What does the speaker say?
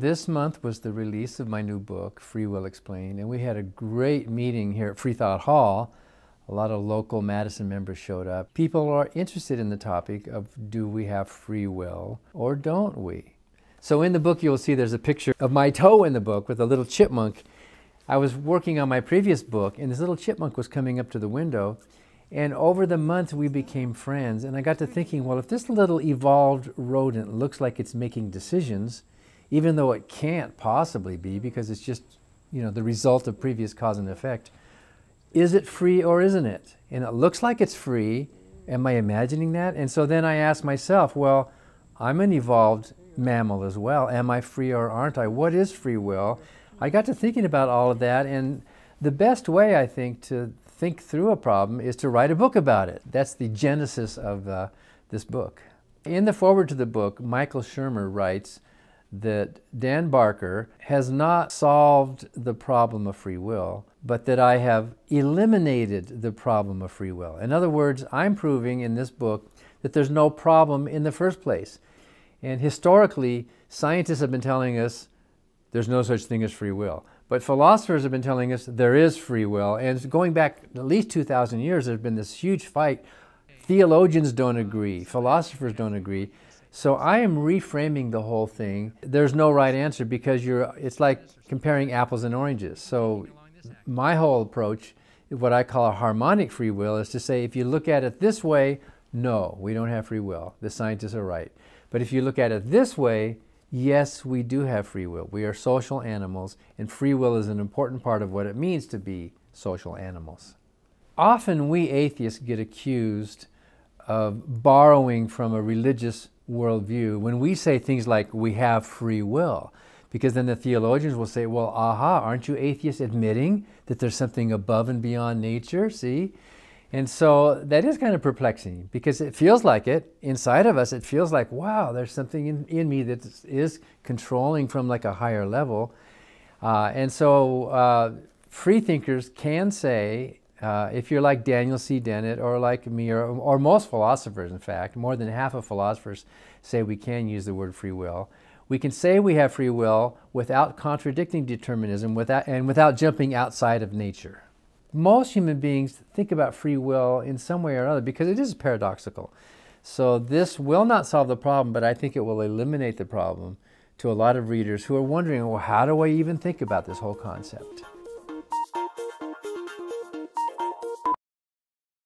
This month was the release of my new book, Free Will Explained, and we had a great meeting here at Freethought Hall. A lot of local Madison members showed up. People are interested in the topic of do we have free will or don't we? So in the book you'll see there's a picture of my toe in the book with a little chipmunk. I was working on my previous book and this little chipmunk was coming up to the window and over the month, we became friends. And I got to thinking, well, if this little evolved rodent looks like it's making decisions, even though it can't possibly be because it's just you know the result of previous cause and effect is it free or isn't it and it looks like it's free am i imagining that and so then i ask myself well i'm an evolved mammal as well am i free or aren't i what is free will i got to thinking about all of that and the best way i think to think through a problem is to write a book about it that's the genesis of uh, this book in the forward to the book michael shermer writes that Dan Barker has not solved the problem of free will, but that I have eliminated the problem of free will. In other words, I'm proving in this book that there's no problem in the first place. And historically, scientists have been telling us there's no such thing as free will. But philosophers have been telling us there is free will. And going back at least 2,000 years, there's been this huge fight. Theologians don't agree, philosophers don't agree. So I am reframing the whole thing. There's no right answer because you're it's like comparing apples and oranges. So my whole approach, what I call a harmonic free will, is to say if you look at it this way, no, we don't have free will. The scientists are right. But if you look at it this way, yes, we do have free will. We are social animals, and free will is an important part of what it means to be social animals. Often we atheists get accused of borrowing from a religious worldview when we say things like we have free will, because then the theologians will say, well, aha, aren't you atheists admitting that there's something above and beyond nature? See? And so that is kind of perplexing because it feels like it inside of us. It feels like, wow, there's something in, in me that is controlling from like a higher level. Uh, and so uh, free thinkers can say uh, if you're like Daniel C. Dennett or like me or, or, most philosophers, in fact, more than half of philosophers say we can use the word free will. We can say we have free will without contradicting determinism without, and without jumping outside of nature. Most human beings think about free will in some way or another because it is paradoxical. So this will not solve the problem, but I think it will eliminate the problem to a lot of readers who are wondering, well, how do I even think about this whole concept?